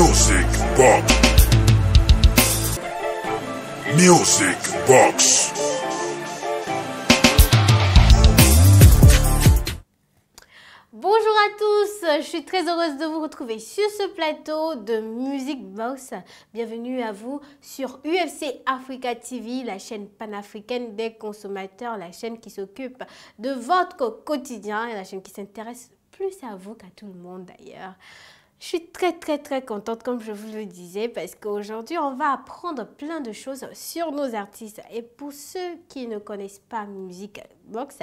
Music Box. Music Box. Bonjour à tous, je suis très heureuse de vous retrouver sur ce plateau de Music Box. Bienvenue à vous sur UFC Africa TV, la chaîne panafricaine des consommateurs, la chaîne qui s'occupe de votre quotidien et la chaîne qui s'intéresse plus à vous qu'à tout le monde d'ailleurs. Je suis très très très contente comme je vous le disais parce qu'aujourd'hui on va apprendre plein de choses sur nos artistes et pour ceux qui ne connaissent pas musique Box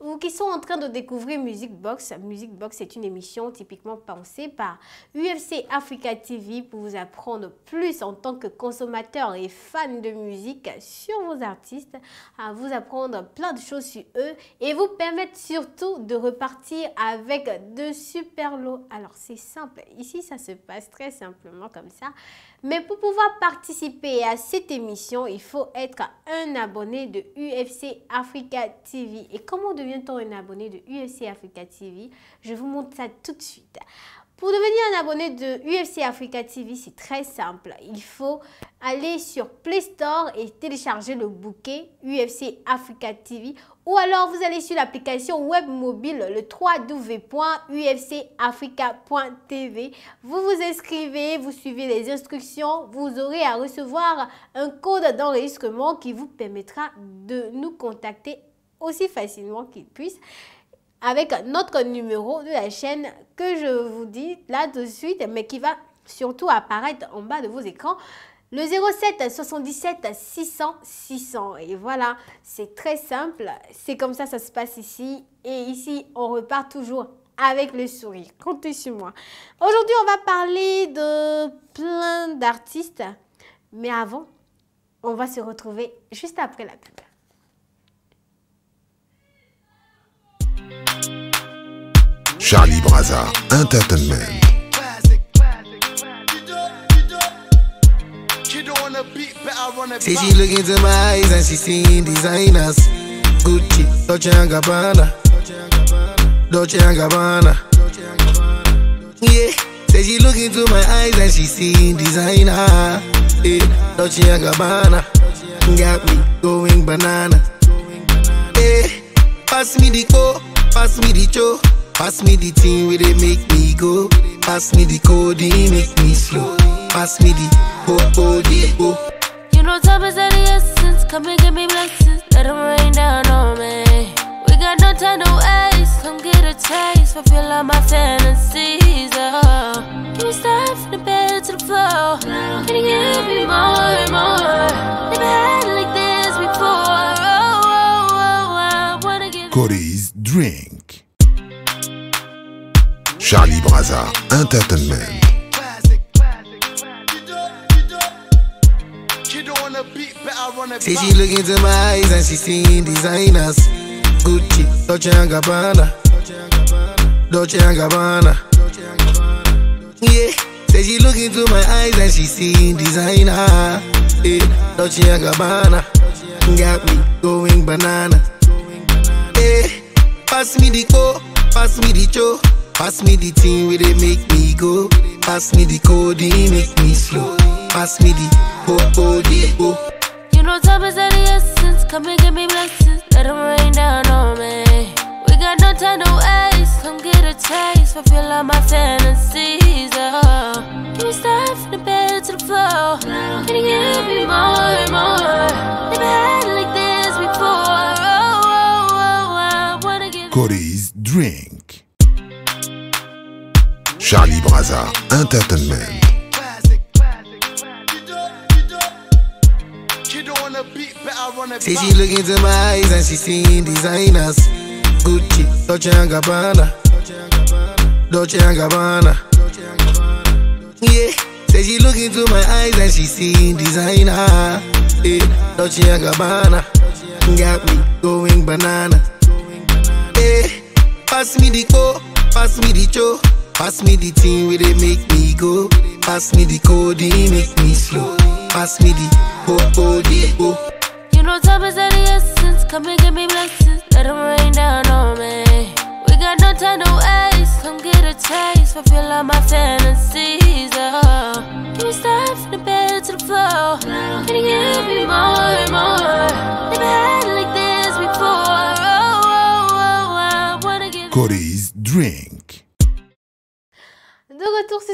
ou qui sont en train de découvrir Music Box. Music Box est une émission typiquement pensée par UFC Africa TV pour vous apprendre plus en tant que consommateur et fan de musique sur vos artistes, à vous apprendre plein de choses sur eux et vous permettre surtout de repartir avec de super lots. Alors c'est simple, ici ça se passe très simplement comme ça. Mais pour pouvoir participer à cette émission, il faut être un abonné de UFC Africa TV et comment devient-on un abonné de UFC Africa TV Je vous montre ça tout de suite. Pour devenir un abonné de UFC Africa TV, c'est très simple. Il faut aller sur Play Store et télécharger le bouquet UFC Africa TV ou alors vous allez sur l'application web mobile le 3 3W.ufcafrica.tv. Vous vous inscrivez, vous suivez les instructions, vous aurez à recevoir un code d'enregistrement qui vous permettra de nous contacter aussi facilement qu'il puisse avec notre numéro de la chaîne que je vous dis là de suite, mais qui va surtout apparaître en bas de vos écrans. Le 07 77 600 600. Et voilà, c'est très simple. C'est comme ça, ça se passe ici. Et ici, on repart toujours avec le sourire. Comptez sur moi. Aujourd'hui, on va parler de plein d'artistes. Mais avant, on va se retrouver juste après la pub. Charlie Brazard Entertainment. See she look into my eyes and she seeing designers Gucci, Dolce & Gabbana Dolce & Gabbana Yeah, say she look into my eyes and she seeing designer yeah. Dolce & Gabbana Got me going banana Yeah, pass me the co, pass me the cho Pass me the thing where they make me go. Pass me the code, they make me slow. Pass me the oh oh the oh. You know time is of the essence. Come and give me blessings. Let them rain down on me. We got no time to waste. Come get a taste. Fulfill all my fantasies. Oh. Can you start from the bed to the floor? Can you give me more and more? Never had it like this before. Oh, oh, oh, oh I wanna give. Cody's drink. Charlie Brazard Entertainment. See she look into my eyes and she seeing designers Gucci, Dolce & Gabbana Dolce & Gabbana Yeah, say she look into my eyes and she seeing designer yeah. Dolce & Gabbana Got me going banana Yeah, pass me the co, pass me the cho Pass me the thing where they make me go. Pass me the code, they make me slow. Pass me the oh oh the oh. You know time is of the essence. Come and give me blessings. Let them rain down on me. We got no time to waste. Come get a taste. Fulfill all my fantasies. Oh. Can you start from the bed to the floor? Can you give me more and more? Never had it like this before. Oh, oh, oh, oh I wanna give. Cody's drink. Charlie Braza Entertainment. See she look into my eyes and she seeing designers Gucci, Dolce & Gabbana Dolce & Gabbana Yeah, say she look into my eyes and she seeing designer yeah. Dolce & Gabbana Got me going banana Yeah, pass me the co, pass me the cho Pass me the thing where they make me go. Pass me the code, they make me slow. Pass me the oh oh the oh. You know time is at the essence.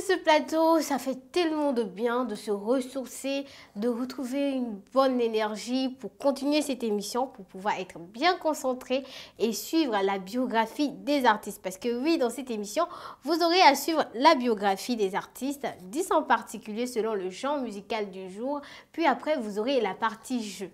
ce plateau, ça fait tellement de bien de se ressourcer, de retrouver une bonne énergie pour continuer cette émission, pour pouvoir être bien concentré et suivre la biographie des artistes. Parce que oui, dans cette émission, vous aurez à suivre la biographie des artistes, 10 en particulier selon le genre musical du jour. Puis après, vous aurez la partie jeu.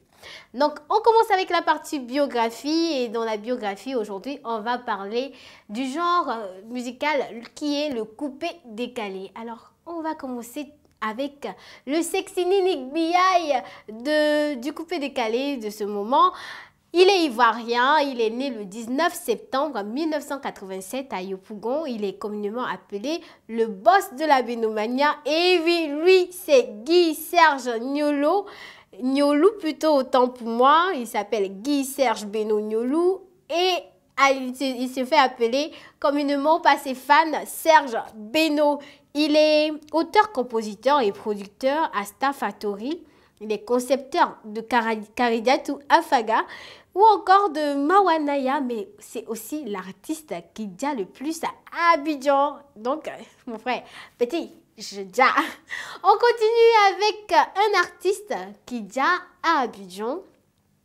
Donc, on commence avec la partie biographie. Et dans la biographie, aujourd'hui, on va parler du genre euh, musical qui est le coupé-décalé. Alors, on va commencer avec le sexy ninique de du coupé-décalé de ce moment. Il est ivoirien, il est né le 19 septembre 1987 à Yopougon. Il est communément appelé le boss de la bénomania Et oui, lui, c'est Guy Serge Niolo. Nyolou, plutôt autant pour moi, il s'appelle Guy Serge Beno Nyolou et il se fait appeler communément par ses fans Serge Beno. Il est auteur, compositeur et producteur à Staffatori. Il est concepteur de Karidatu Afaga ou encore de Mawanaya, mais c'est aussi l'artiste qui dit le plus à Abidjan. Donc, euh, mon frère, petit, dis. On continue avec un artiste qui dit à Abidjan.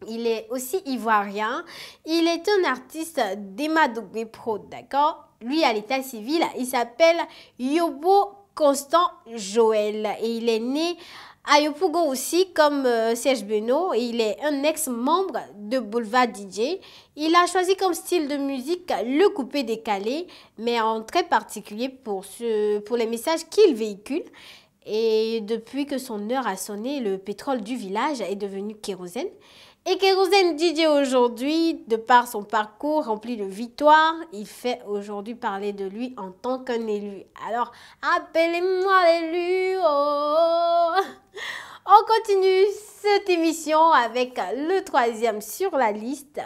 Il est aussi ivoirien. Il est un artiste d'Emadogbe Pro, d'accord Lui, à l'état civil, il s'appelle Yobo Constant Joël et il est né Ayopugo aussi, comme euh, Serge Beno, il est un ex-membre de Boulevard DJ. Il a choisi comme style de musique le coupé décalé, mais en très particulier pour, pour les messages qu'il véhicule. Et depuis que son heure a sonné, le pétrole du village est devenu kérosène. Et Kérosène Didier aujourd'hui, de par son parcours rempli de victoires, il fait aujourd'hui parler de lui en tant qu'un élu. Alors, appelez-moi l'élu. Oh. On continue cette émission avec le troisième sur la liste.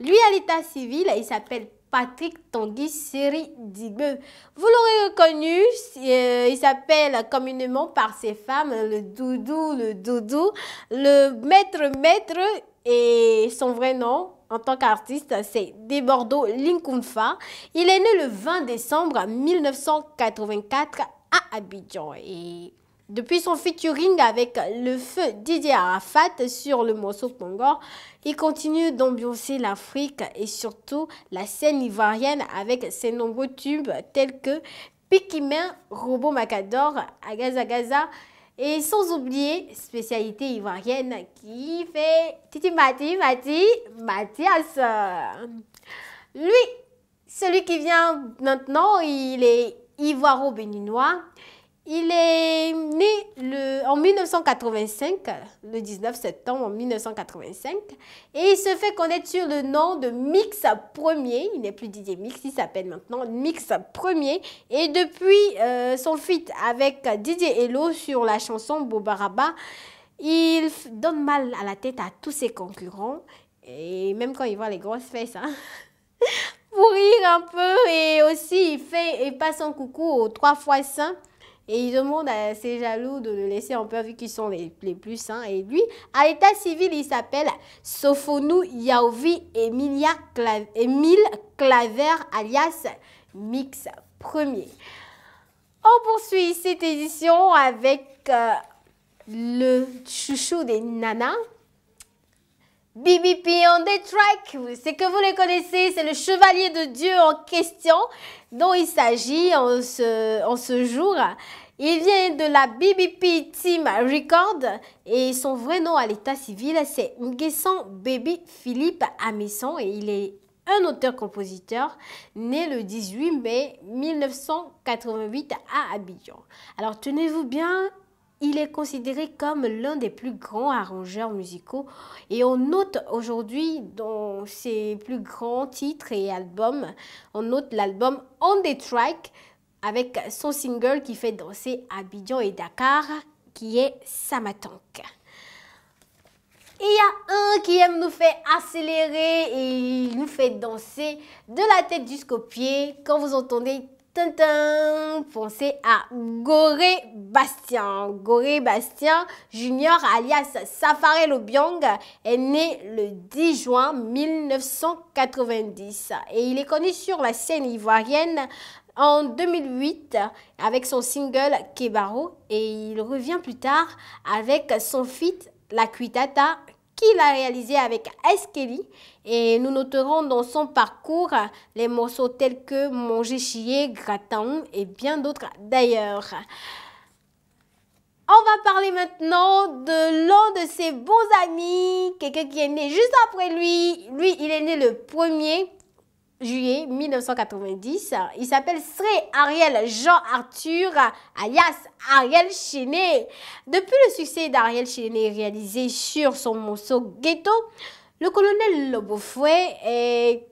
Lui à l'état civil, il s'appelle Patrick Tanguy Seri Dibeu. Vous l'aurez reconnu, euh, il s'appelle communément par ses femmes le doudou, le doudou, le maître maître et son vrai nom en tant qu'artiste, c'est Debordo Linkunfa. Il est né le 20 décembre 1984 à Abidjan et depuis son featuring avec le feu Didier Arafat sur le morceau Pongor, il continue d'ambiancer l'Afrique et surtout la scène ivoirienne avec ses nombreux tubes tels que pikimin Robot Macador, Agaza Gaza, et sans oublier, spécialité ivoirienne qui fait Titi Mati, Mati, Mathias. Lui, celui qui vient maintenant, il est ivoiro-béninois. Il est né le, en 1985, le 19 septembre 1985, et il se fait connaître sur le nom de Mix Premier. Il n'est plus Didier Mix, il s'appelle maintenant Mix Premier. Et depuis euh, son feat avec Didier Hello sur la chanson Bobaraba, il donne mal à la tête à tous ses concurrents, et même quand il voit les grosses fesses. Hein, pour rire un peu et aussi il fait et passe un coucou aux trois fois saints et il demande à ses jaloux de le laisser en peur vu qu'ils sont les, plus sains. Et lui, à l'état civil, il s'appelle Sofonou Yaovi Emilia Emile Claver alias Mix Premier. On poursuit cette édition avec euh, le chouchou des nanas. BBP on the track, c'est que vous les connaissez, c'est le chevalier de Dieu en question dont il s'agit en ce, jour. Il vient de la BBP Team Record et son vrai nom à l'état civil, c'est Nguesson Baby Philippe Amisson et il est un auteur-compositeur né le 18 mai 1988 à Abidjan. Alors tenez-vous bien, il est considéré comme l'un des plus grands arrangeurs musicaux et on note aujourd'hui dans ses plus grands titres et albums, on note l'album On the Track avec son single qui fait danser Abidjan et Dakar qui est Samatank. Il y a un qui aime nous fait accélérer et nous fait danser de la tête jusqu'aux pieds quand vous entendez pensez à Goré Bastien. Goré Bastien Junior alias Safari Lobiang est né le 10 juin 1990 et il est connu sur la scène ivoirienne en 2008 avec son single Kebaro et il revient plus tard avec son feat La Cuitata qui l'a réalisé avec Eskeli et nous noterons dans son parcours les morceaux tels que Manger chier, Gratin et bien d'autres d'ailleurs. On va parler maintenant de l'un de ses bons amis, quelqu'un qui est né juste après lui. Lui, il est né le premier juillet 1990. Il s'appelle Sré Ariel Jean Arthur, alias Ariel Chenet. Depuis le succès d'Ariel Chenet réalisé sur son morceau Ghetto, le colonel Lobofouet est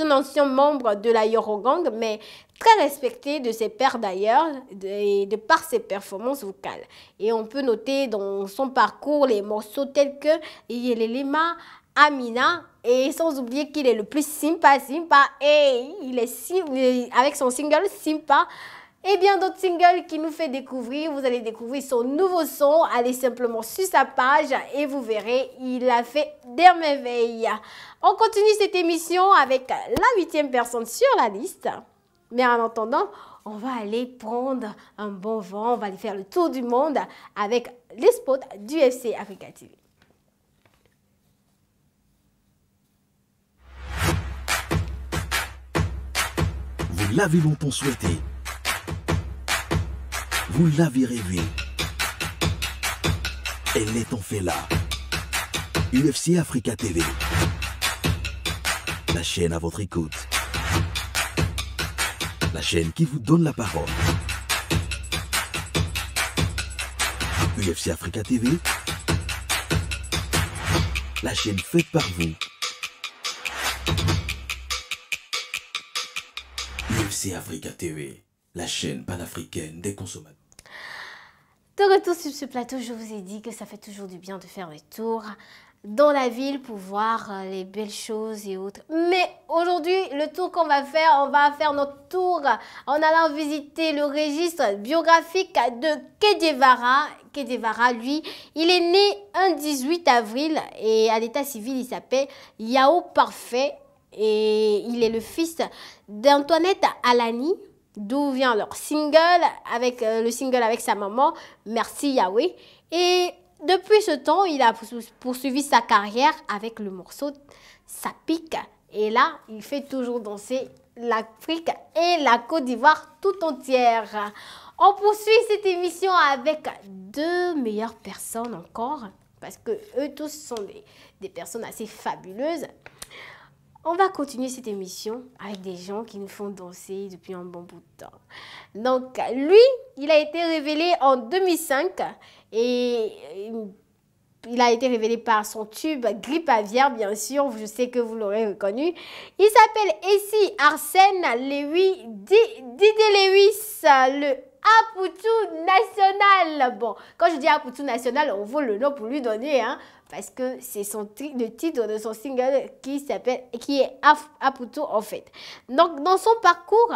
un ancien membre de la Yorogang, mais très respecté de ses pairs d'ailleurs, et de par ses performances vocales. Et on peut noter dans son parcours les morceaux tels que Yelelema, Amina, et sans oublier qu'il est le plus sympa, sympa. Et il est euh, avec son single sympa et bien d'autres singles qui nous fait découvrir. Vous allez découvrir son nouveau son. Allez simplement sur sa page et vous verrez, il a fait des merveilles. On continue cette émission avec la huitième personne sur la liste. Mais en attendant, on va aller prendre un bon vent. On va aller faire le tour du monde avec les spots du FC Africa TV. l'avez longtemps souhaité. Vous l'avez rêvé. Elle est en fait là. UFC Africa TV. La chaîne à votre écoute. La chaîne qui vous donne la parole. UFC Africa TV. La chaîne faite par vous C'est Africa TV, la chaîne panafricaine des consommateurs. De retour sur ce plateau, je vous ai dit que ça fait toujours du bien de faire le tours dans la ville pour voir euh, les belles choses et autres. Mais aujourd'hui, le tour qu'on va faire, on va faire notre tour en allant visiter le registre biographique de Kedevara. Kedevara, lui, il est né un 18 avril et à l'état civil, il s'appelle Yao Parfait et il est le fils d'Antoinette Alani, d'où vient leur single, avec euh, le single avec sa maman, Merci Yahweh. Et depuis ce temps, il a poursuivi sa carrière avec le morceau Ça pique. Et là, il fait toujours danser l'Afrique et la Côte d'Ivoire tout entière. On poursuit cette émission avec deux meilleures personnes encore, parce que eux tous sont des, des personnes assez fabuleuses. On va continuer cette émission avec des gens qui nous font danser depuis un bon bout de temps. Donc, lui, il a été révélé en 2005 et euh, il a été révélé par son tube Grippe aviaire, bien sûr. Je sais que vous l'aurez reconnu. Il s'appelle ici Arsène Lewis, Didier Lewis, le Aputu National. Bon, quand je dis Aputu National, on vaut le nom pour lui donner, hein parce que c'est son le titre de son single qui s'appelle qui est Aputo en fait. Donc dans son parcours,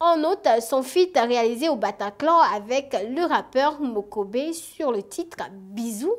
en note son feat réalisé au Bataclan avec le rappeur Mokobe sur le titre Bisous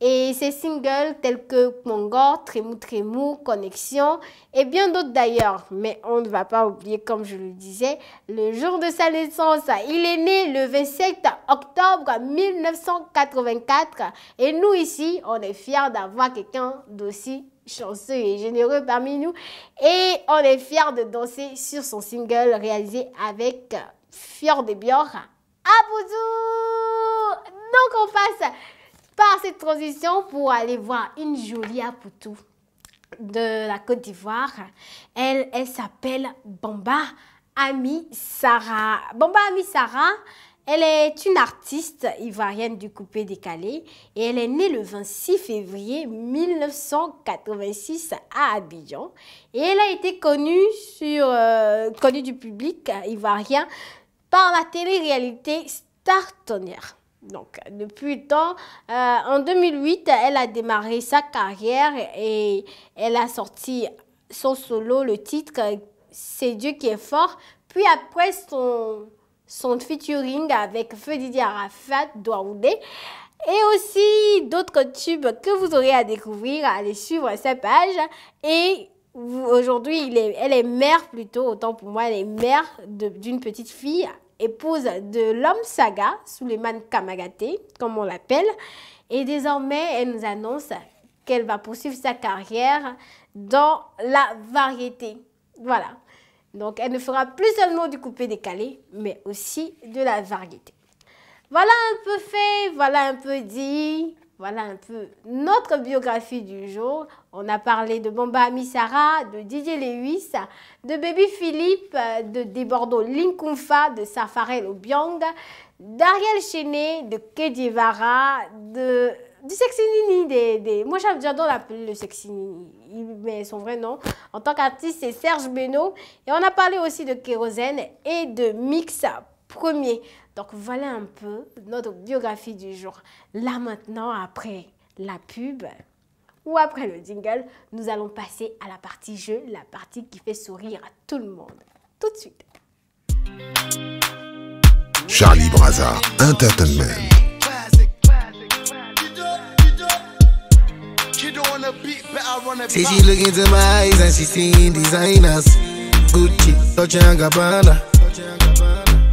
et ses singles tels que Mongor, Trémou Trémou, Connexion et bien d'autres d'ailleurs. Mais on ne va pas oublier, comme je le disais, le jour de sa naissance. Il est né le 27 octobre 1984 et nous ici, on est fiers d'avoir quelqu'un d'aussi chanceux et généreux parmi nous. Et on est fiers de danser sur son single réalisé avec Fior de Bior, Abouzou. Donc on passe par cette transition pour aller voir une jolie Apoutou de la Côte d'Ivoire. Elle, s'appelle Bamba Ami Sarah. Bamba Ami Sarah, elle est une artiste ivoirienne du coupé décalé et elle est née le 26 février 1986 à Abidjan. Et elle a été connue, sur, euh, connue du public ivoirien par la télé-réalité Star donc, depuis le temps, euh, en 2008, elle a démarré sa carrière et elle a sorti son solo, le titre C'est Dieu qui est fort. Puis après son, son featuring avec Feu Didier Arafat, et aussi d'autres tubes que vous aurez à découvrir, à aller suivre sa page. Et aujourd'hui, elle est mère plutôt, autant pour moi, elle est mère d'une petite fille épouse de l'homme saga, Suleiman Kamagaté, comme on l'appelle. Et désormais, elle nous annonce qu'elle va poursuivre sa carrière dans la variété. Voilà. Donc, elle ne fera plus seulement du coupé-décalé, mais aussi de la variété. Voilà un peu fait, voilà un peu dit. Voilà un peu notre biographie du jour. On a parlé de Bamba Amisara, de Didier Lewis, de Baby Philippe, de Bordeaux Linkumfa, de Safarel Obiang, d'Ariel Chenet, de Kedivara, de du sexy nini, des, des... moi j'adore l'appeler le sexy mais son vrai nom en tant qu'artiste c'est Serge Beno. Et on a parlé aussi de Kérosène et de Mix Premier. Donc voilà un peu notre biographie du jour. Là maintenant, après la pub ou après le jingle, nous allons passer à la partie jeu, la partie qui fait sourire à tout le monde. Tout de suite. Charlie Brazard, Entertainment. designers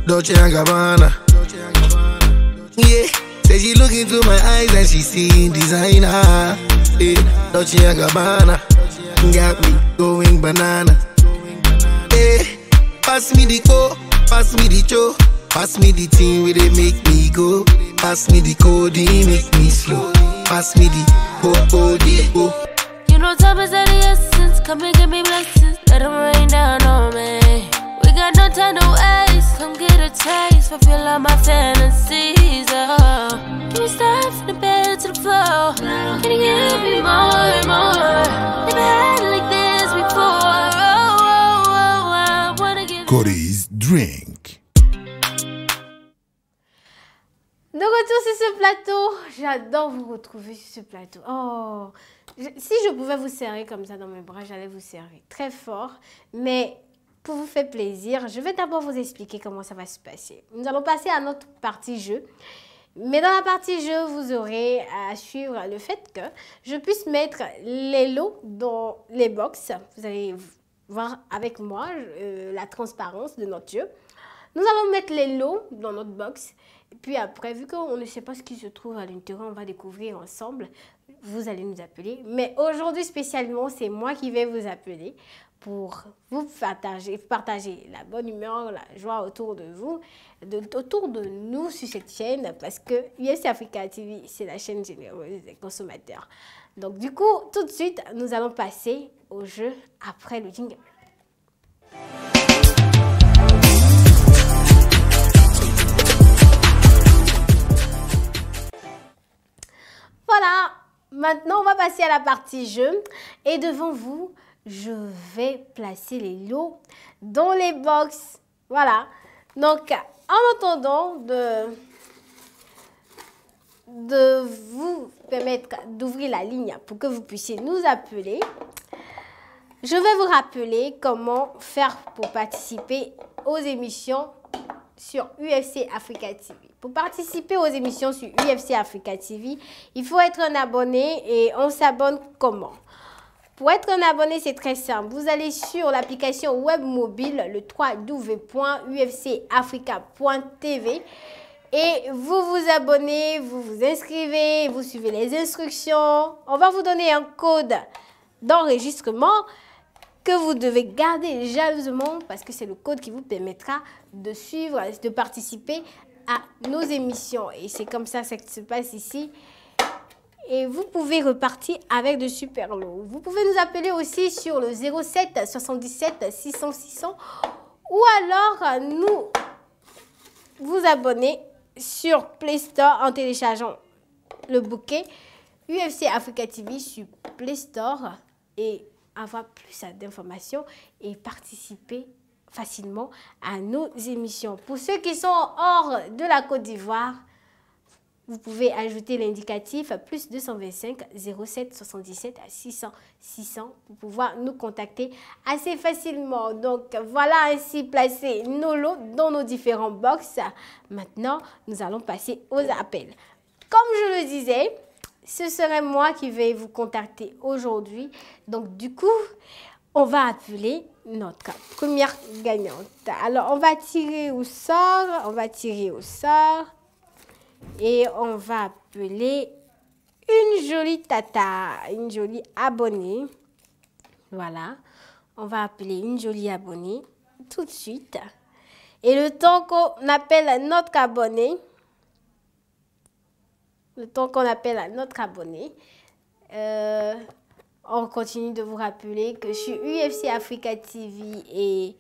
Dolce and Gabbana. Yeah, say she look into my eyes and she seeing designer. Yeah, Dolce and Gabbana got me going banana. Yeah, pass me the co, pass me the cho, pass me the thing where they make me go. Pass me the code, they make me slow. Pass me the co, co, the co. You know time is of the essence, come and give me blessings, let them rain down on me. We got no time to wait. Come oh. oh, oh, Cody's drink. De retour sur ce plateau, j'adore vous retrouver sur ce plateau. Oh, si je pouvais vous serrer comme ça dans mes bras, j'allais vous serrer très fort. Mais pour vous faire plaisir, je vais d'abord vous expliquer comment ça va se passer. Nous allons passer à notre partie jeu. Mais dans la partie jeu, vous aurez à suivre le fait que je puisse mettre les lots dans les boxes. Vous allez voir avec moi euh, la transparence de notre jeu. Nous allons mettre les lots dans notre box. puis après, vu qu'on ne sait pas ce qui se trouve à l'intérieur, on va découvrir ensemble. Vous allez nous appeler. Mais aujourd'hui spécialement, c'est moi qui vais vous appeler pour vous partager, partager la bonne humeur, la joie autour de vous, autour de nous sur cette chaîne, parce que US Africa TV, c'est la chaîne généreuse des consommateurs. Donc du coup, tout de suite, nous allons passer au jeu après le jingle. Voilà, maintenant on va passer à la partie jeu. Et devant vous, je vais placer les lots dans les box. Voilà. Donc, en attendant de, de vous permettre d'ouvrir la ligne pour que vous puissiez nous appeler, je vais vous rappeler comment faire pour participer aux émissions sur UFC Africa TV. Pour participer aux émissions sur UFC Africa TV, il faut être un abonné et on s'abonne comment pour être un abonné, c'est très simple. Vous allez sur l'application web mobile, le www.ufcafrica.tv et vous vous abonnez, vous vous inscrivez, vous suivez les instructions. On va vous donner un code d'enregistrement que vous devez garder jalousement parce que c'est le code qui vous permettra de suivre, de participer à nos émissions. Et c'est comme ça que ça se passe ici et vous pouvez repartir avec de super lots. Vous pouvez nous appeler aussi sur le 07 77 600 600 ou alors nous vous abonner sur Play Store en téléchargeant le bouquet UFC Africa TV sur Play Store et avoir plus d'informations et participer facilement à nos émissions. Pour ceux qui sont hors de la Côte d'Ivoire, vous pouvez ajouter l'indicatif plus 225 07 77 à 600 600 pour pouvoir nous contacter assez facilement. Donc voilà ainsi placé nos lots dans nos différents box. Maintenant, nous allons passer aux appels. Comme je le disais, ce serait moi qui vais vous contacter aujourd'hui. Donc du coup, on va appeler notre première gagnante. Alors, on va tirer au sort, on va tirer au sort. Et on va appeler une jolie tata, une jolie abonnée. Voilà, on va appeler une jolie abonnée tout de suite. Et le temps qu'on appelle notre abonné, le temps qu'on appelle notre abonné, euh, on continue de vous rappeler que sur UFC Africa TV et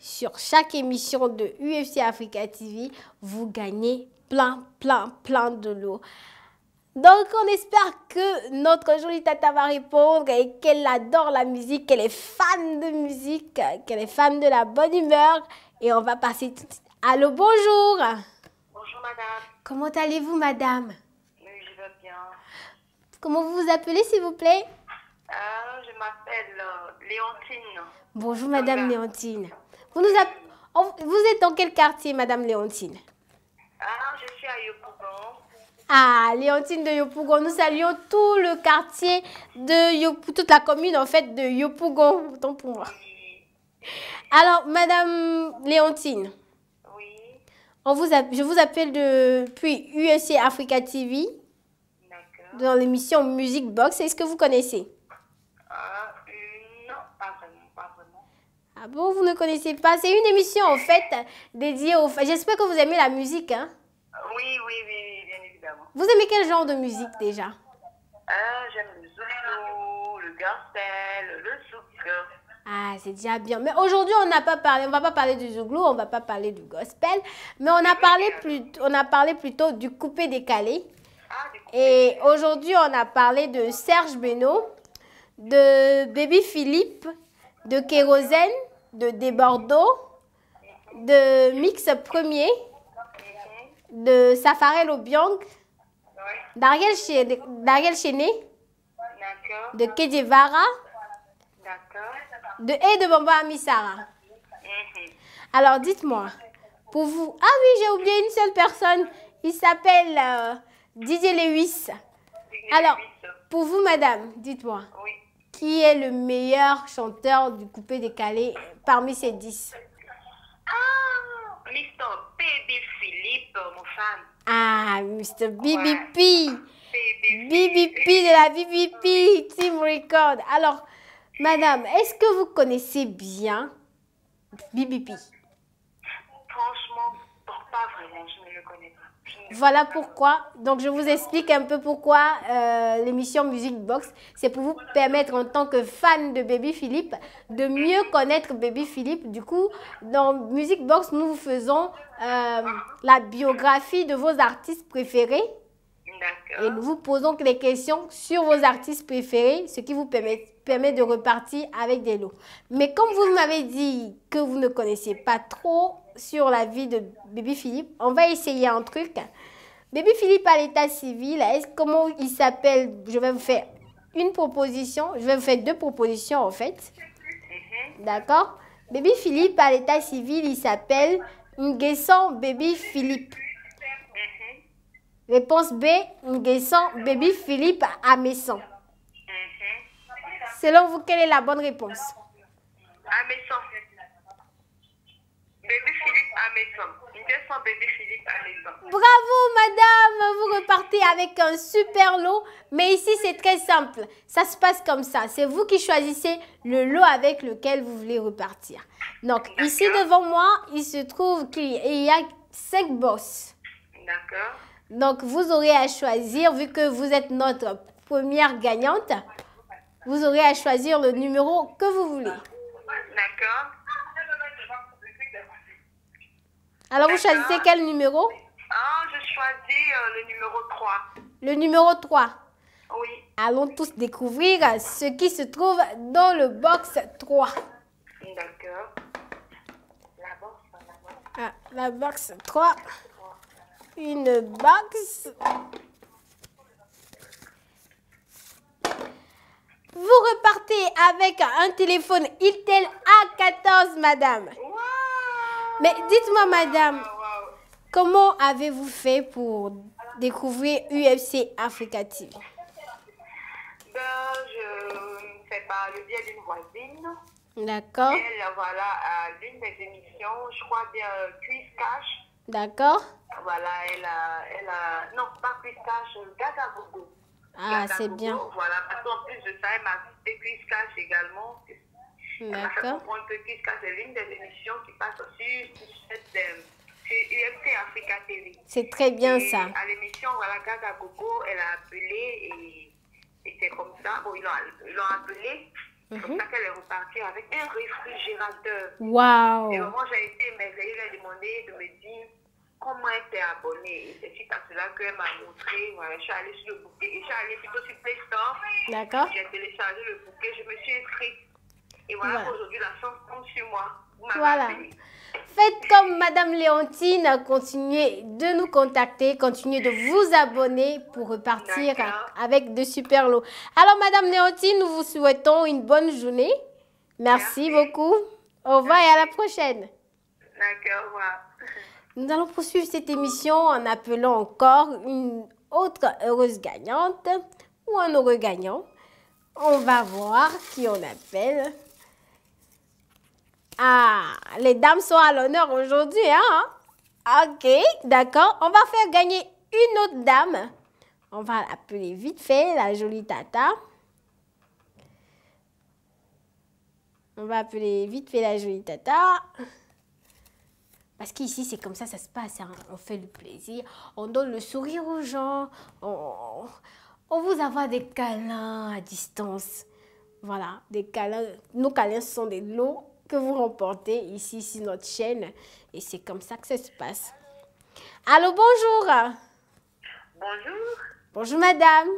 sur chaque émission de UFC Africa TV, vous gagnez plein, plein, plein de l'eau. Donc, on espère que notre jolie tata va répondre et qu'elle adore la musique, qu'elle est fan de musique, qu'elle est fan de la bonne humeur. Et on va passer tout de suite. Allô, bonjour. Bonjour, madame. Comment allez-vous, madame Oui, je vais bien. Comment vous vous appelez, s'il vous plaît euh, Je m'appelle euh, Léontine. Bonjour, madame Léontine. Vous, nous vous êtes dans quel quartier, madame Léontine ah, Léontine de Yopougon, nous saluons tout le quartier de Yopougon, toute la commune en fait de Yopougon, autant pour moi. Alors, Madame Léontine, oui. on vous je vous appelle depuis USC Africa TV, dans l'émission Music Box. Est-ce que vous connaissez euh, euh, Ah bon, vous ne connaissez pas C'est une émission en fait dédiée au. J'espère que vous aimez la musique, hein Oui, oui, oui. Vous aimez quel genre de musique déjà euh, J'aime le zouglou, le gospel, le souk. Ah, c'est déjà bien. Mais aujourd'hui, on n'a pas parlé, on va pas parler du zouglou, on va pas parler du gospel, mais on a parlé on a parlé plutôt du coupé décalé. Ah, Et aujourd'hui, on a parlé de Serge Beno, de Baby Philippe, de Kérosène, de Desbordeaux, de Mix Premier, de Safarel Obiang, Dariel, Cheney, D'accord. De Kedivara De et de Bamba Amisara. Mhm. Alors dites-moi, pour vous. Ah oui, j'ai oublié une seule personne. Il s'appelle euh, Didier Lewis. Alors, pour vous, madame, dites-moi. Qui est le meilleur chanteur du coupé décalé parmi ces dix Ah Mr. Baby Philippe, Ah, Mr. BBP. BBP de la BBP Team Record. Alors, madame, est-ce que vous connaissez bien BBP? voilà pourquoi. Donc, je vous explique un peu pourquoi euh, l'émission Music Box, c'est pour vous permettre, en tant que fan de Baby Philippe, de mieux connaître Baby Philippe. Du coup, dans Music Box, nous vous faisons euh, la biographie de vos artistes préférés. Et nous vous posons des questions sur vos artistes préférés, ce qui vous permet, permet de repartir avec des lots. Mais comme vous m'avez dit que vous ne connaissiez pas trop sur la vie de Bébé Philippe. On va essayer un truc. Bébé Philippe à l'état civil, est comment il s'appelle Je vais vous faire une proposition. Je vais vous faire deux propositions en fait. D'accord Bébé Philippe à l'état civil, il s'appelle Nguesson Bébé Philippe. Réponse B, Nguesson Bébé Philippe à Messon. Selon vous, quelle est la bonne réponse À Bébé Philippe à Maison. Bravo, madame. Vous repartez avec un super lot. Mais ici, c'est très simple. Ça se passe comme ça. C'est vous qui choisissez le lot avec lequel vous voulez repartir. Donc, ici devant moi, il se trouve qu'il y a 5 bosses. D'accord. Donc, vous aurez à choisir, vu que vous êtes notre première gagnante, vous aurez à choisir le numéro que vous voulez. D'accord. Alors, vous choisissez quel numéro ah, Je choisis euh, le numéro 3. Le numéro 3 Oui. Allons tous découvrir ce qui se trouve dans le box 3. D'accord. La box, la Ah, la box 3. Une box. Vous repartez avec un téléphone Intel A14, madame. Wow mais dites-moi, madame, comment avez-vous fait pour découvrir UFC Africa TV ben, Je ne sais pas, le biais d'une voisine. D'accord. Elle, voilà, à l'une des émissions, je crois, bien euh, Cuisse Cash. D'accord. Voilà, elle a, elle a. Non, pas Cuisse Cash, euh, Gaga Ah, c'est bien. Voilà, parce qu'en plus je savais, elle m'a Cuisse Cash également. D'accord. On peut c'est l'une des émissions qui passe aussi sur cette. Africa TV. C'est très bien ça. À l'émission, voilà, Gaga elle a appelé et, c'est comme ça. ils l'ont appelé. Mm comme mhm. ça qu'elle est repartie avec un réfrigérateur. Waouh! Et moi, j'ai été émerveillée, elle a demandé de me dire comment elle était abonnée. Et c'est suite à cela qu'elle m'a montré. Voilà, je suis allée sur le bouquet je suis allée plutôt sur Play Store. D'accord. J'ai téléchargé le bouquet, je me suis inscrite. Et voilà, aujourd'hui, la chance compte sur moi. Voilà. Faites comme Madame Léontine, continuez de nous contacter, continuez de vous abonner pour repartir avec de super lots. Alors Madame Léontine, nous vous souhaitons une bonne journée. Merci, beaucoup. Au revoir et à la prochaine. D'accord, au revoir. Nous allons poursuivre cette émission en appelant encore une autre heureuse gagnante ou un heureux gagnant. On va voir qui on appelle. Ah, les dames sont à l'honneur aujourd'hui, hein? Ok, d'accord. On va faire gagner une autre dame. On va l'appeler vite fait, la jolie tata. On va appeler vite fait la jolie tata. Parce qu'ici, c'est comme ça, ça se passe. Hein. On fait le plaisir, on donne le sourire aux gens, on, on vous envoie des câlins à distance. Voilà, des câlins. Nos câlins sont des lots que vous remportez ici sur notre chaîne. Et c'est comme ça que ça se passe. Allô, bonjour. Bonjour. Bonjour, madame.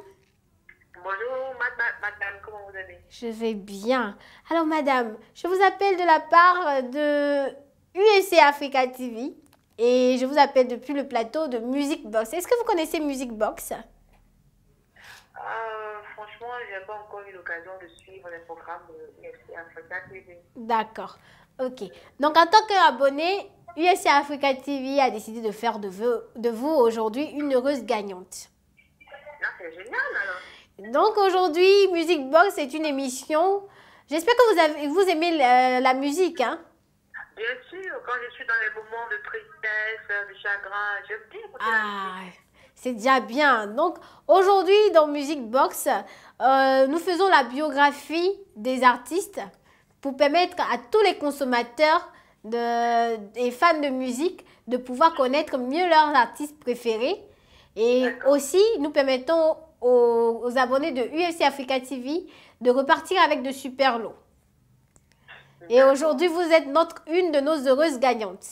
Bonjour, madame, comment vous allez Je vais bien. Alors, madame, je vous appelle de la part de USC Africa TV et je vous appelle depuis le plateau de Music Box. Est-ce que vous connaissez Music Box euh... Moi, je n'ai pas encore eu l'occasion de suivre les programmes de UFC Africa TV. D'accord. Ok. Donc, en tant qu'abonné, UFC Africa TV a décidé de faire de vous, aujourd'hui une heureuse gagnante. Ah, c'est génial alors. Donc aujourd'hui, Music Box est une émission. J'espère que vous, avez, vous aimez la, musique. Hein? Bien sûr, quand je suis dans les moments de tristesse, de chagrin, je dis. Ah, c'est déjà bien. Donc aujourd'hui dans Music Box, euh, nous faisons la biographie des artistes pour permettre à tous les consommateurs et fans de musique de pouvoir connaître mieux leurs artistes préférés. Et aussi, nous permettons aux, abonnés de UFC Africa TV de repartir avec de super lots. Et aujourd'hui, vous êtes une de nos heureuses gagnantes.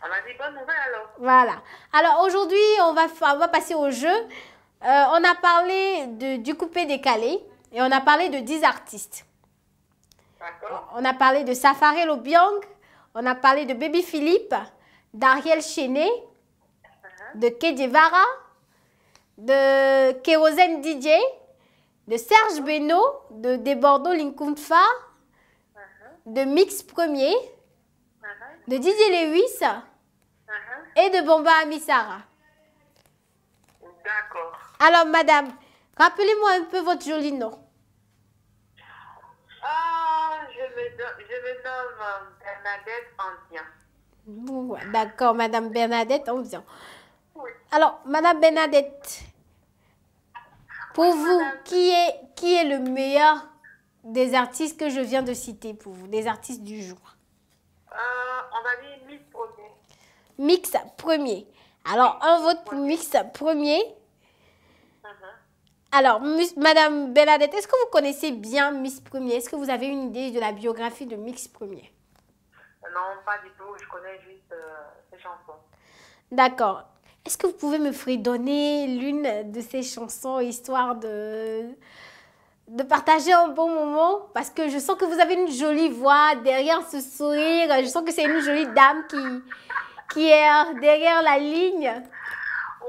On alors. Voilà. Alors aujourd'hui, on va, on passer au jeu. Euh, on a parlé de, du coupé décalé et on a parlé de 10 artistes. D'accord. On a parlé de Safari Lobiang, on a parlé de Baby Philippe, d'Ariel Chené, uh-huh. de de Kérosène DJ, de Serge Beno, de Desbordeaux Linkunfa, uh-huh. de Mix Premier, uh-huh. de Didier Lewis, et de Bomba Amisara. D'accord. Alors, madame, rappelez-moi un peu votre joli nom. Ah, je me, nomme euh, Bernadette D'accord, madame Bernadette Andian. Oui. Alors, madame Bernadette, pour vous, qui est, qui est le meilleur des artistes que je viens de citer pour vous, des artistes du jour euh, On va mix premier. Alors, un vote pour mix premier. Uh-huh. Alors, Madame Belladette, est-ce que vous connaissez bien Mix Premier Est-ce que vous avez une idée de la biographie de Mix Premier euh, Non, pas du tout. Je connais juste euh, ses chansons. D'accord. Est-ce que vous pouvez me donner l'une de ces chansons, histoire de, de partager un bon moment Parce que je sens que vous avez une jolie voix derrière ce sourire. Je sens que c'est une jolie dame qui, qui est derrière la ligne.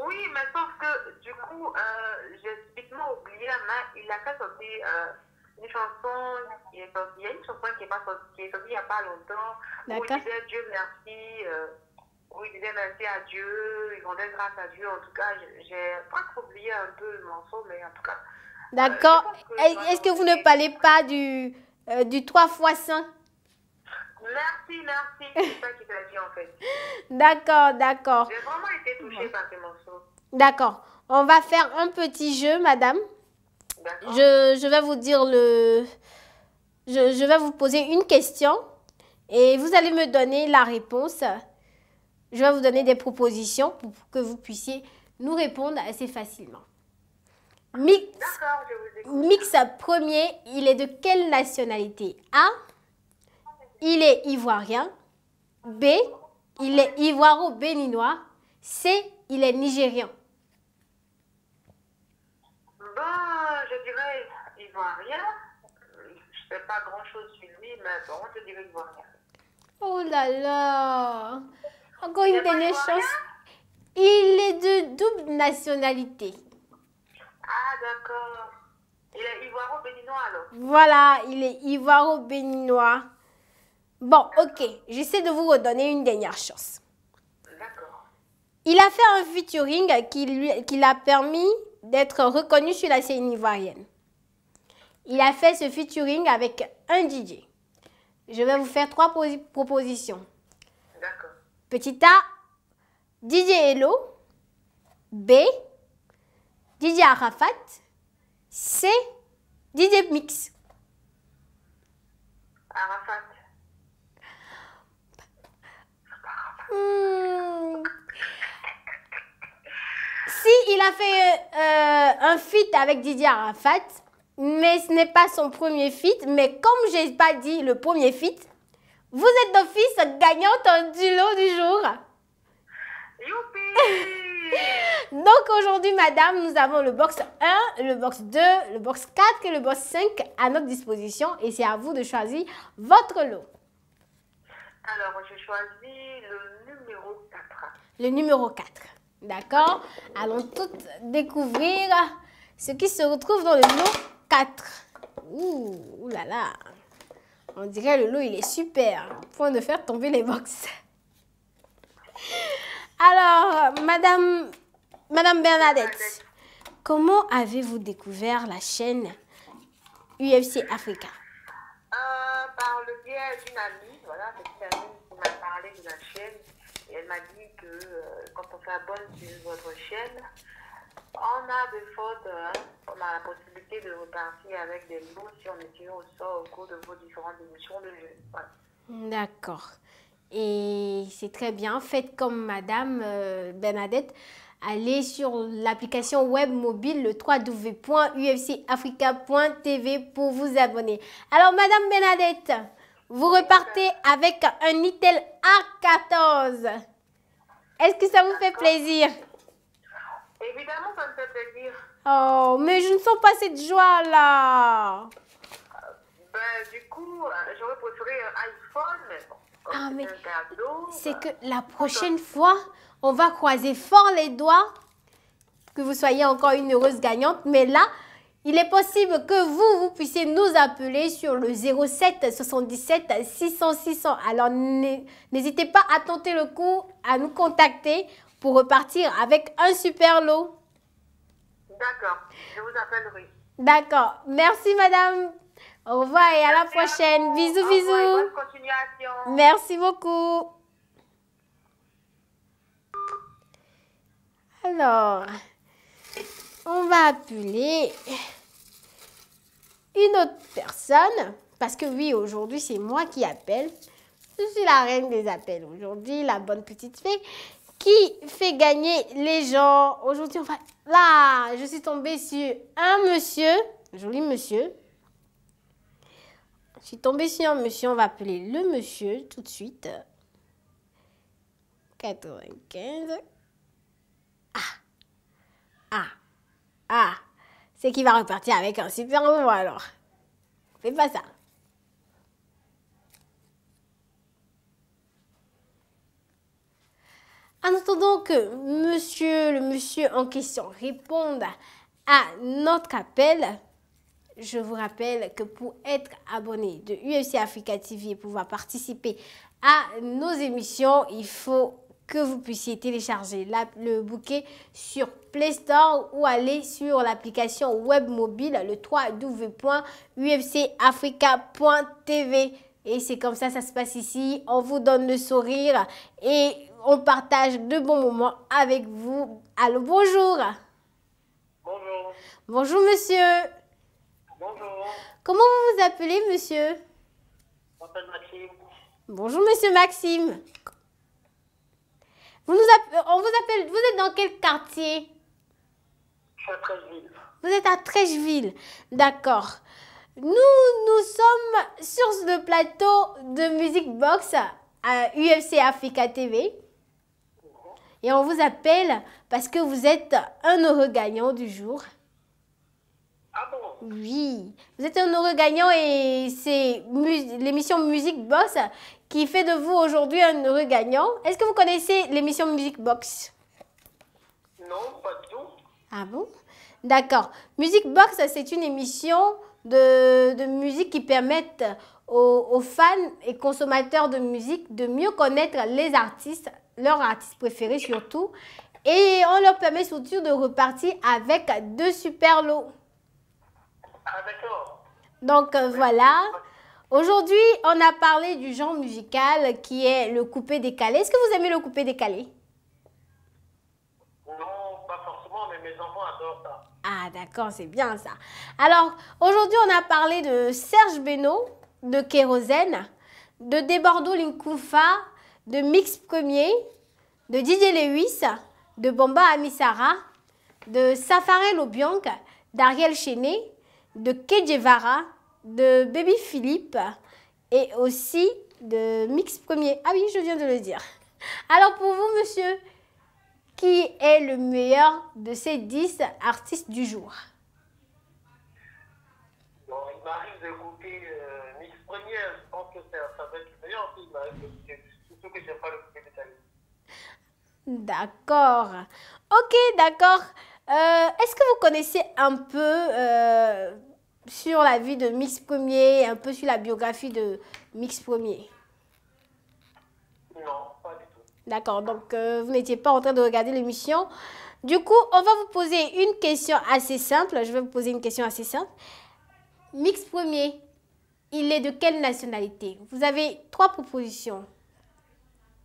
Oui, mais sauf que du coup, euh, j'ai typiquement oublié, la main. il a fait sortir euh, une chanson, il, est sorti, il y a une chanson qui est, pas sorti, sortie il n'y a pas longtemps, où il disait Dieu merci, euh, où il disait merci à Dieu, il rendait grâce à Dieu. En tout cas, j'ai presque oublié un peu le morceau, mais en tout cas. Euh, D'accord. Est-ce que vous ne parlez pas du, du 3 x 5 Merci, merci. C'est ça qui t'a dit en fait. D'accord, d'accord. J'ai vraiment été touchée par ces morceaux. D'accord. On va faire un petit jeu, madame. Je, je vais vous dire le... Je, vais vous poser une question et vous allez me donner la réponse. Je vais vous donner des propositions pour que vous puissiez nous répondre assez facilement. Mix, je vous mix premier, il est de quelle nationalité A, il est ivoirien. B, il est ivoiro-béninois. C, il est nigérian. Bah, je dirais ivoirien. Je ne sais pas grand-chose sur lui, mais bon, je dirais ivoirien. Oh là là Encore une dernière chance. Il est de double nationalité. Ah, d'accord. Il est ivoiro-béninois alors Voilà, il est ivoiro-béninois. Bon, ok, j'essaie de vous redonner une dernière chance. D'accord. Il a fait un featuring qui, lui, a permis d'être reconnu sur la scène ivoirienne. Il a fait ce featuring avec un DJ. Je vais vous faire trois propositions. D'accord. Petit A, DJ Hello. B, DJ Arafat. C, DJ Mix. Arafat. Hmm. Si, il a fait euh, un feat avec Didier Arafat, mais ce n'est pas son premier feat. Mais comme je n'ai pas dit le premier feat, vous êtes d'office gagnante du lot du jour. Youpi Donc aujourd'hui, madame, nous avons le box 1, le box 2, le box 4 et le box 5 à notre disposition. Et c'est à vous de choisir votre lot. Alors, je choisis le numéro 4. D'accord Allons toutes découvrir ce qui se retrouve dans le lot 4. Ouh, là là. On dirait le lot, il est super. Point de faire tomber les box. Alors, Madame, Madame Bernadette, comment avez-vous découvert la chaîne UFC Africa euh, Par le biais d'une amie, voilà, cette amie qui m'a parlé de la chaîne m'a dit que euh, quand on s'abonne sur votre chaîne, on a de fautes, hein. on a la possibilité de repartir avec des mots si on est au sort au cours de vos différentes émissions de jeu. D'accord. Et c'est très bien. Faites comme Madame euh, Bernadette. Allez sur l'application web mobile le www.ufcafrica.tv pour vous abonner. Alors, Madame Bernadette, vous repartez avec un Intel A14. Est-ce que ça vous fait plaisir Évidemment, ça me fait plaisir. Oh, mais je ne sens pas cette joie là. Euh, ben, du coup, euh, j'aurais préféré un iPhone, Ah, mais c'est ben. que la prochaine fois, on va croiser fort les doigts que vous soyez encore une heureuse gagnante. Mais là, il est possible que vous, vous puissiez nous appeler sur le 07 77 600 600. Alors n'hésitez pas à tenter le coup, à nous contacter pour repartir avec un super lot. D'accord, je vous appellerai. D'accord, merci madame. Au revoir et à la prochaine. bisous, bisous. bonne continuation. Merci beaucoup. Alors on va appeler une autre personne. Parce que oui, aujourd'hui, c'est moi qui appelle. Je suis la reine des appels aujourd'hui, la bonne petite fée qui fait gagner les gens. Aujourd'hui, on va... Là, je suis tombée sur un monsieur, joli monsieur. Je suis tombée sur un monsieur, on va appeler le monsieur tout de suite. 95. Ah. Ah. Ah, c'est qu'il va repartir avec un super moment alors. Fais pas ça. En attendant que monsieur, le monsieur en question réponde à notre appel, je vous rappelle que pour être abonné de UFC Africa TV et pouvoir participer à nos émissions, il faut que vous puissiez télécharger le bouquet sur Play Store ou aller sur l'application web mobile le www.ufcafrica.tv. Et c'est comme ça, ça se passe ici. On vous donne le sourire et on partage de bons moments avec vous. Allô, bonjour. Bonjour. Bonjour, monsieur. Bonjour. Comment vous vous appelez, monsieur Bonjour, Maxime. Bonjour, monsieur Maxime. Vous euh, on vous appelle, vous êtes dans quel quartier Je suis à Trècheville. Vous êtes à Trècheville, d'accord. Nous, nous sommes sur le plateau de Music Box à UFC Africa TV. Et on vous appelle parce que vous êtes un heureux gagnant du jour. Ah oui. Vous êtes un heureux gagnant et c'est l'émission Music Box qui fait de vous aujourd'hui un heureux gagnant. Est-ce que vous connaissez l'émission Music Box Non, pas du tout. Ah bon D'accord. Music Box, c'est une émission de, musique qui permet aux, aux, fans et consommateurs de musique de mieux connaître les artistes, leurs artistes préférés surtout. Et on leur permet surtout de repartir avec deux super lots. Ah, Donc euh, voilà. Aujourd'hui, on a parlé du genre musical qui est le coupé décalé. Est-ce que vous aimez le coupé décalé Non, pas forcément, mais mes enfants adorent ça. Ah d'accord, c'est bien ça. Alors, aujourd'hui, on a parlé de Serge Beno, de Kérosène, de Debordo Linkoufa, de Mix Premier, de Didier Lewis, de Bomba Amisara, de Safarel Obiang, d'Ariel Chenet, de Kedjevara, de Baby Philippe et aussi de Mix Premier. Ah oui, je viens de le dire. Alors pour vous, monsieur, qui est le meilleur de ces 10 artistes du jour Bon, il m'arrive d'écouter euh, Mix Premier. Je pense que ça, ça va être le meilleur aussi. Il m'arrive d'écouter, surtout que je n'ai pas le premier D'accord. Ok, d'accord. Euh, est-ce que vous connaissez un peu euh, sur la vie de Mix Premier, un peu sur la biographie de Mix Premier Non, pas du tout. D'accord, donc euh, vous n'étiez pas en train de regarder l'émission. Du coup, on va vous poser une question assez simple. Je vais vous poser une question assez simple. Mix Premier, il est de quelle nationalité Vous avez trois propositions.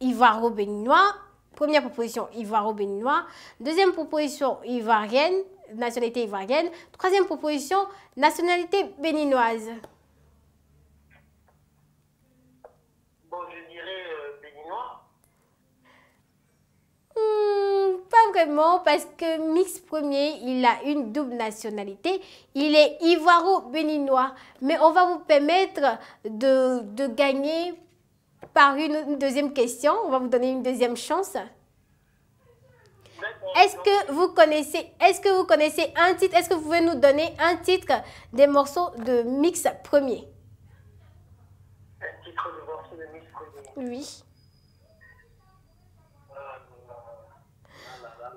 Ivoiro-béninois, Première proposition, ivoiro-béninois. Deuxième proposition, ivoirienne, nationalité ivoirienne. Troisième proposition, nationalité béninoise. Bon, je dirais euh, béninois. Hmm, pas vraiment, parce que Mix Premier, il a une double nationalité. Il est ivaro béninois Mais on va vous permettre de, de gagner par une deuxième question. On va vous donner une deuxième chance. Est-ce que vous connaissez, est-ce que vous connaissez un titre, est-ce que vous pouvez nous donner un titre des morceaux de mix premier Un titre de morceau de mix premier Oui.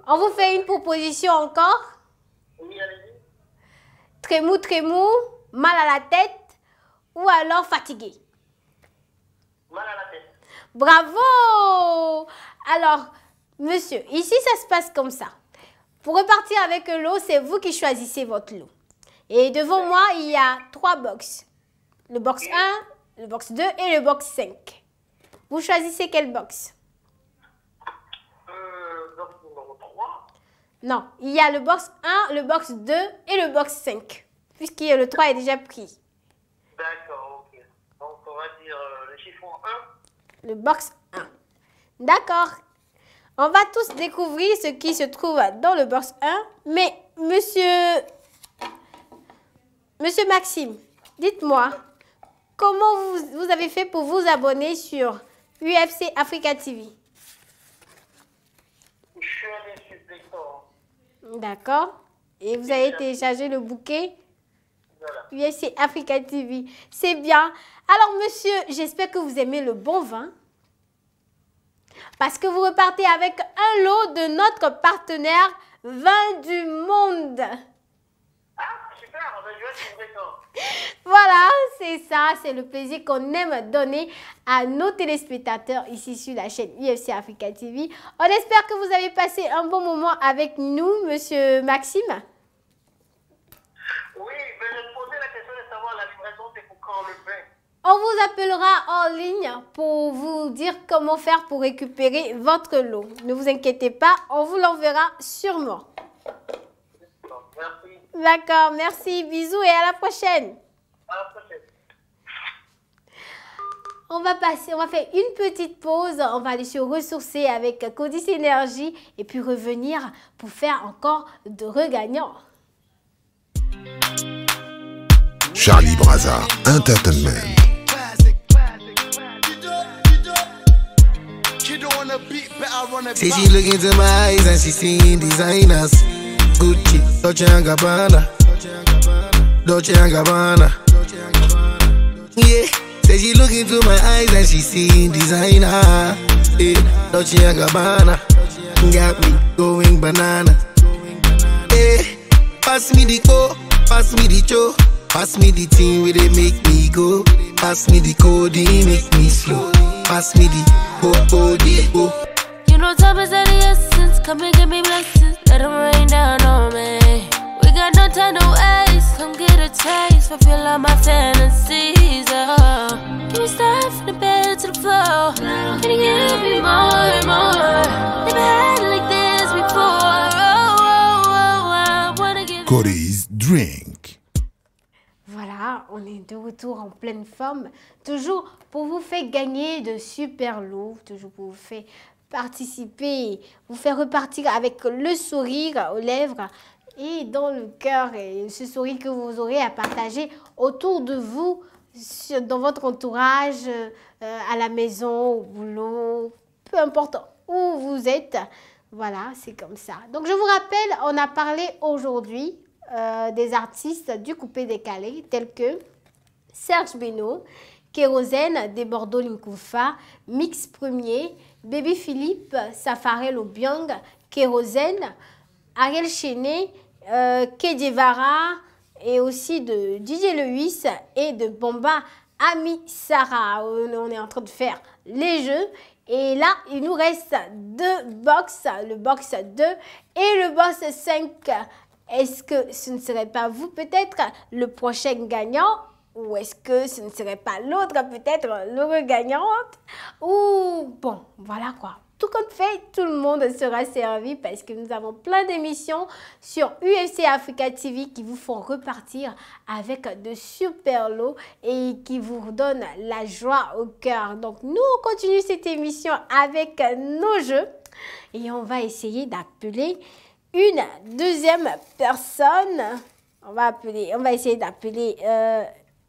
On vous fait une proposition encore Oui, allez Trémou, trémou, mal à la tête ou alors fatigué Mal la tête. Bravo Alors, monsieur, ici, ça se passe comme ça. Pour repartir avec l'eau, c'est vous qui choisissez votre lot. Et devant moi, il y a trois boxes. Le box 1, le box 2 et le box 5. Vous choisissez quelle box euh, box numéro 3. Non, il y a le box 1, le box 2 et le box 5, puisque le 3 est déjà pris. D'accord. le box 1. D'accord. On va tous découvrir ce qui se trouve dans le box 1. Mais, monsieur... Monsieur Maxime, dites-moi, comment vous, avez fait pour vous abonner sur UFC Africa TV Je suis D'accord. Et vous avez téléchargé le bouquet UFC Africa TV. C'est bien. Alors, monsieur, j'espère que vous aimez le bon vin. Parce que vous repartez avec un lot de notre partenaire Vin du Monde. Ah, super, Voilà, c'est ça, c'est le plaisir qu'on aime donner à nos téléspectateurs ici sur la chaîne UFC Africa TV. On espère que vous avez passé un bon moment avec nous, monsieur Maxime. On vous appellera en ligne pour vous dire comment faire pour récupérer votre lot. Ne vous inquiétez pas, on vous l'enverra sûrement. D'accord, merci, bisous et à la prochaine. À la prochaine. On va passer, on va faire une petite pause, on va aller se ressourcer avec Codice Énergie et puis revenir pour faire encore de regagnants. Charlie Brazard, Entertainment. a beat, bet I run a See, she look into my eyes and she seeing designers. Gucci, Dolce and Gabbana. Dolce and Gabbana. Yeah. Say she look into my eyes and she seeing designer. Yeah. Dolce and Gabbana. Got me going banana. Yeah. Pass me the co, pass me the cho. Pass me the thing where they make me go. Pass me the code, they make me slow. Pass me the You know time is of the essence. Come and give me blessings. Let them rain down on me. We got no time to waste. Come get a taste. Fulfill all my fantasies. Oh. Can start from the bed to the floor? Can you give me more and more? Never had it like this before. Oh, oh, oh, oh I wanna give. Corey's drink. on est de retour en pleine forme, toujours pour vous faire gagner de super lots, toujours pour vous faire participer, vous faire repartir avec le sourire aux lèvres et dans le cœur, et ce sourire que vous aurez à partager autour de vous, dans votre entourage, euh, à la maison, au boulot, peu importe où vous êtes. Voilà, c'est comme ça. Donc, je vous rappelle, on a parlé aujourd'hui euh, des artistes du coupé-décalé tels que Serge Beno, Kérosène des Bordeaux Linkoufa, Mix Premier, Baby Philippe, Safarel Obiang, Kérosène, Ariel Chenet, euh, Vara, et aussi de DJ Lewis et de Bomba Ami Sarah. On est en train de faire les jeux. Et là, il nous reste deux box, le box 2 et le box 5. Est-ce que ce ne serait pas vous peut-être le prochain gagnant ou est-ce que ce ne serait pas l'autre peut-être l'autre gagnante Ou bon, voilà quoi. Tout compte fait, tout le monde sera servi parce que nous avons plein d'émissions sur UFC Africa TV qui vous font repartir avec de super lots et qui vous donnent la joie au cœur. Donc nous, on continue cette émission avec nos jeux et on va essayer d'appeler une deuxième personne. On va appeler, on va essayer d'appeler euh,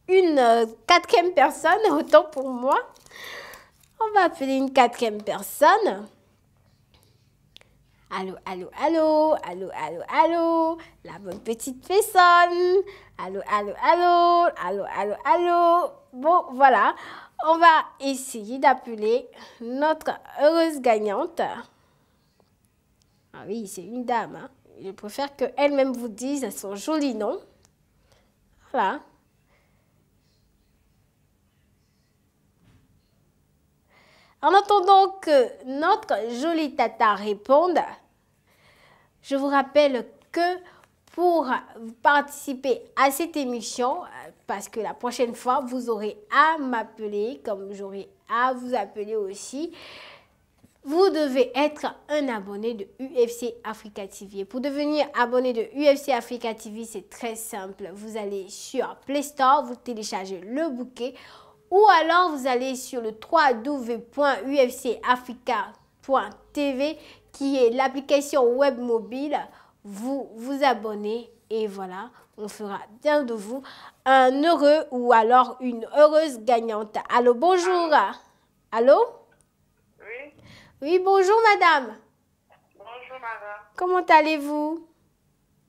une euh, quatrième personne, autant pour moi. On va appeler une quatrième personne. Allô, allô, allô, allô, allô, allô, la bonne petite personne. Allô, allô, allô, allô, allô, allô. Bon, voilà, on va essayer d'appeler notre heureuse gagnante. Ah oui, c'est une dame. Hein. Je préfère qu'elle-même vous dise son joli nom. Voilà. En attendant que notre jolie tata réponde, je vous rappelle que pour participer à cette émission, parce que la prochaine fois, vous aurez à m'appeler, comme j'aurai à vous appeler aussi, vous devez être un abonné de UFC Africa TV. Pour devenir abonné de UFC Africa TV, c'est très simple. Vous allez sur Play Store, vous téléchargez le bouquet ou alors vous allez sur le www.ufcafrica.tv qui est l'application web mobile. Vous vous abonnez et voilà, on fera bien de vous un heureux ou alors une heureuse gagnante. Allô, bonjour. Allô oui, bonjour madame. Bonjour madame. Comment allez-vous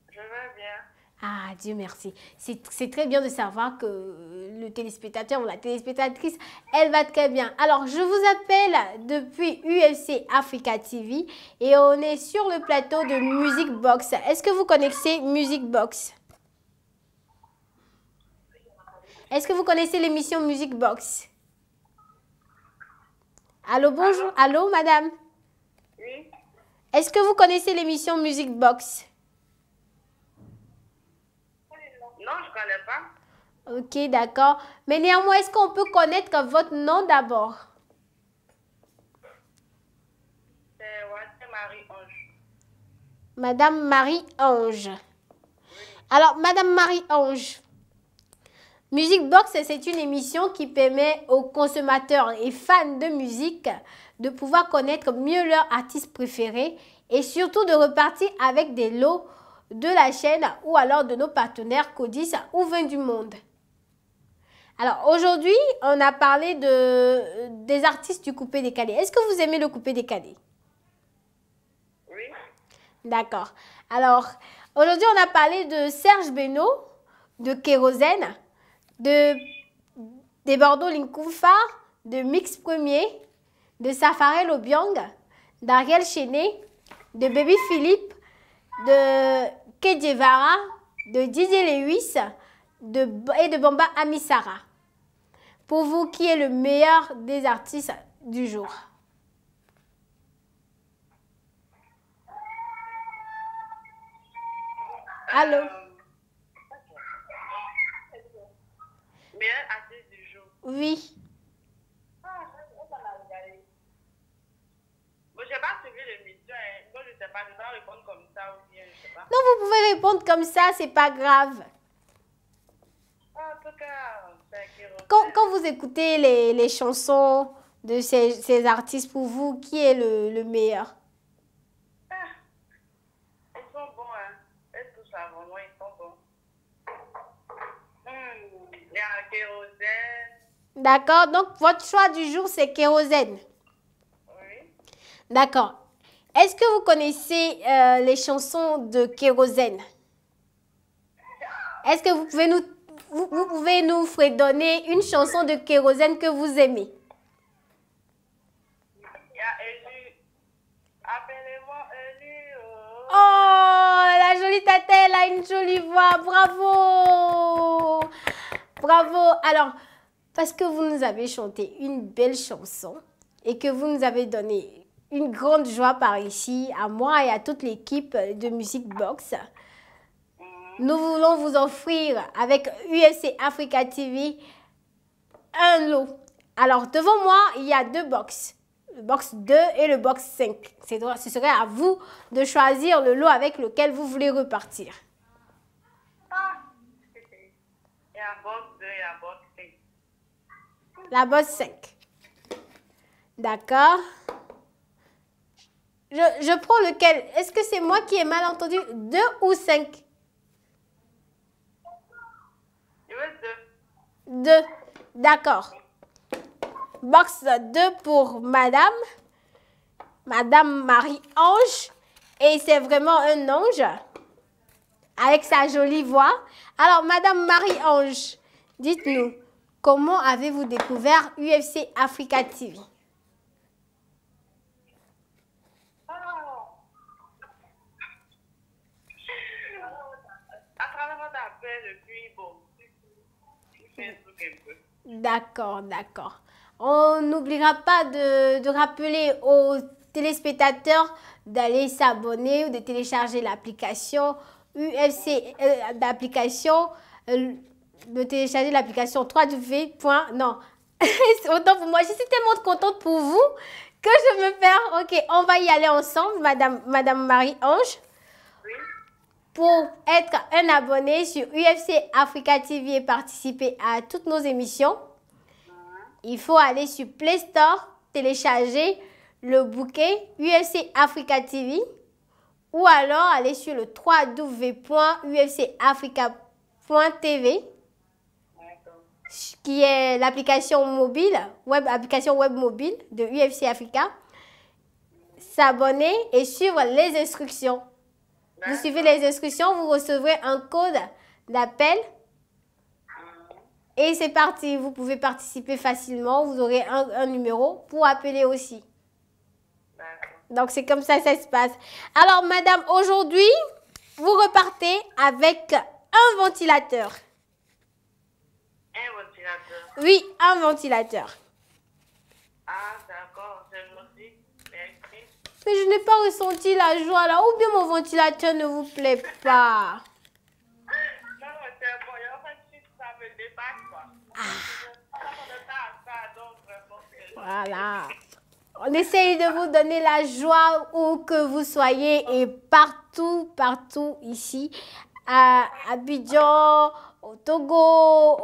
Je vais bien. Ah, Dieu merci. C'est très bien de savoir que euh, le téléspectateur ou la téléspectatrice, elle va très bien. Alors, je vous appelle depuis UFC Africa TV et on est sur le plateau de Music Box. Est-ce que vous connaissez Music Box Est-ce que vous connaissez l'émission Music Box Allô, bonjour. Allô, madame Oui. Est-ce que vous connaissez l'émission Music Box Non, je connais pas. Ok, d'accord. Mais néanmoins, est-ce qu'on peut connaître votre nom d'abord C'est Marie-Ange. Madame Marie-Ange. Alors, Madame Marie-Ange, Music Box, c'est une émission qui permet aux consommateurs et fans de musique de pouvoir connaître mieux leurs artistes préférés et surtout de repartir avec des lots de la chaîne ou alors de nos partenaires Codis ou Vin du Monde. Alors aujourd'hui, on a parlé de, des artistes du coupé décalé. Est-ce que vous aimez le coupé décalé Oui. D'accord. Alors aujourd'hui, on a parlé de Serge Beno, de Kérosène de, des Bordeaux Linkoufa, de Mix Premier, de Safarel Obiang, d'Ariel Chenet, de Baby Philippe, de Kedjevara, de Didier Lewis et de Bamba Amisara. Pour vous, qui est le meilleur des artistes du jour Allô Meilleur artiste du jour. Oui. Ah, on l'a regardé. Bon, je n'ai pas suivi l'émission. Hein. Moi, je ne sais pas. Je dois répondre comme ça ou bien, je sais pas. Non, vous pouvez répondre comme ça, c'est pas grave. Ah, en tout cas, quand, quand vous écoutez les, les chansons de ces, ces, artistes, pour vous, qui est le, le meilleur D'accord, donc votre choix du jour, c'est kérosène. Oui. D'accord. Est-ce que vous connaissez euh, les chansons de kérosène Est-ce que vous pouvez nous vous, pouvez nous fredonner une chanson de kérosène que vous aimez moi oh. oh. la jolie tata, elle a une jolie voix. Bravo Bravo. Alors, parce que vous nous avez chanté une belle chanson et que vous nous avez donné une grande joie par ici, à moi et à toute l'équipe de Music Box. Nous voulons vous offrir avec UFC Africa TV un lot. Alors devant moi, il y a deux boxes. le box 2 et le box 5. Ce serait à vous de choisir le lot avec lequel vous voulez repartir. la bosse 5. D'accord je, prends lequel Est-ce que c'est moi qui ai mal entendu 2 ou 5 2. 2. D'accord. Box 2 pour madame. Madame Marie-Ange. Et c'est vraiment un ange. Avec sa jolie voix. Alors, madame Marie-Ange, dites-nous. Comment avez-vous découvert UFC Africa TV ah. D'accord, d'accord. On n'oubliera pas de, rappeler aux téléspectateurs d'aller s'abonner ou de télécharger l'application UFC, euh, d'application euh, de télécharger l'application 3 w Non. Autant pour moi, je suis tellement contente pour vous que je me perds. Ok, on va y aller ensemble, Madame, Madame Marie-Ange. Pour être un abonné sur UFC Africa TV et participer à toutes nos émissions, il faut aller sur Play Store, télécharger le bouquet UFC Africa TV ou alors aller sur le www.ufcafrica.tv qui est l'application mobile, web, application web mobile de UFC Africa, s'abonner et suivre les instructions. Vous suivez les instructions, vous recevrez un code d'appel. Et c'est parti, vous pouvez participer facilement, vous aurez un, numéro pour appeler aussi. Donc c'est comme ça que ça se passe. Alors madame, aujourd'hui, vous repartez avec un ventilateur. Oui, un ventilateur. Ah, d'accord, Mais je n'ai pas ressenti la joie là. Ou bien mon ventilateur ne vous plaît pas. non, c'est un bon. ça me Voilà. On essaye de vous donner la joie où que vous soyez et partout, partout ici, à Abidjan, au Togo,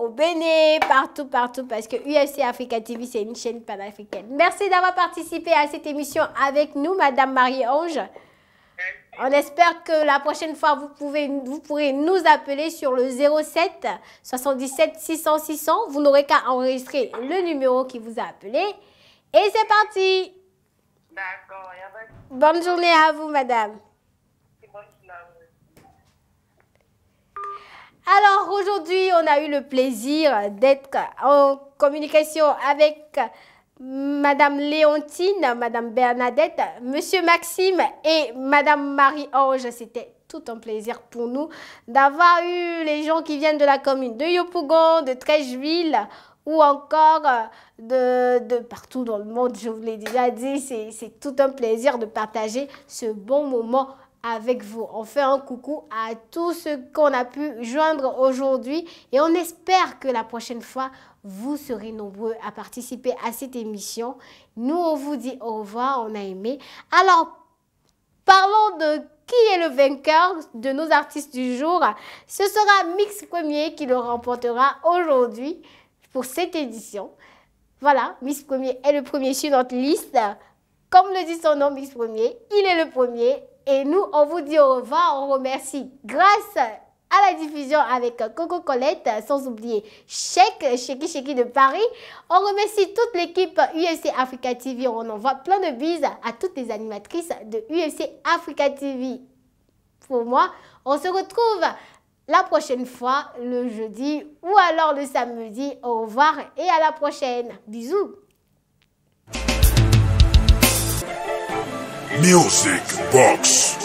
au Bénin, partout, partout, parce que UFC Africa TV, c'est une chaîne panafricaine. Merci d'avoir participé à cette émission avec nous, Madame Marie-Ange. On espère que la prochaine fois, vous, pouvez, vous pourrez nous appeler sur le 07 77 600 600. Vous n'aurez qu'à enregistrer le numéro qui vous a appelé. Et c'est parti D'accord. Bonne journée à vous, madame. Alors aujourd'hui, on a eu le plaisir d'être en communication avec Madame Léontine, Madame Bernadette, Monsieur Maxime et Madame Marie-Ange. C'était tout un plaisir pour nous d'avoir eu les gens qui viennent de la commune de Yopougon, de Trècheville ou encore euh, de, de, partout dans le monde. Je vous l'ai déjà dit, c'est tout un plaisir de partager ce bon moment avec vous. On fait un coucou à tous ceux qu'on a pu joindre aujourd'hui et on espère que la prochaine fois, vous serez nombreux à participer à cette émission. Nous, on vous dit au revoir, on a aimé. Alors, parlons de qui est le vainqueur de nos artistes du jour. Ce sera Mix Premier qui le remportera aujourd'hui pour cette édition. Voilà, Mix Premier est le premier sur notre liste. Comme le dit son nom, Mix Premier, il est le premier et nous, on vous dit au revoir, on remercie grâce à la diffusion avec Coco Colette, sans oublier Chek Cheki Cheki de Paris. On remercie toute l'équipe UFC Africa TV. On envoie plein de bises à toutes les animatrices de UFC Africa TV. Pour moi, on se retrouve la prochaine fois, le jeudi ou alors le samedi. Au revoir et à la prochaine. Bisous Music Box.